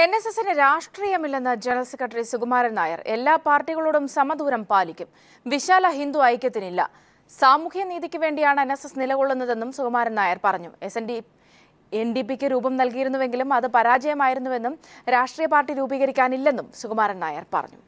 N S എസിന് രാഷ്ട്രീയമില്ലെന്ന് general secretary Sukumaran Nair എല്ലാ പാർട്ടികളോടും സമദൂരം പാലിക്കും വിശാല ഹിന്ദു ഐക്യത്തിനില്ല സാമൂഹ്യ നീതിക്ക് വേണ്ടിയാണ് എൻ എസ് എസ് നിലകൊള്ളുന്നതെന്നും സുകുമാരൻ നായർ പറഞ്ഞു S N D N D പിക്ക് രൂപം നൽകിയിരുന്നുവെങ്കിലും അത് പരാജയമായിരുന്നുവെന്നും രാഷ്ട്രീയ പാർട്ടി രൂപീകരിക്കാനില്ലെന്നും സുകുമാരൻ നായർ പറഞ്ഞു